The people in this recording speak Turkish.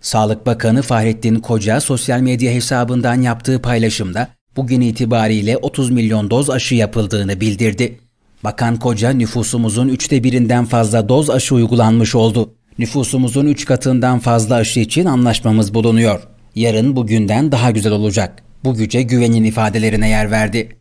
Sağlık Bakanı Fahrettin Koca sosyal medya hesabından yaptığı paylaşımda bugün itibariyle 30 milyon doz aşı yapıldığını bildirdi. Bakan Koca nüfusumuzun üçte birinden fazla doz aşı uygulanmış oldu. Nüfusumuzun üç katından fazla aşı için anlaşmamız bulunuyor. Yarın bugünden daha güzel olacak. Bu güce güvenin ifadelerine yer verdi.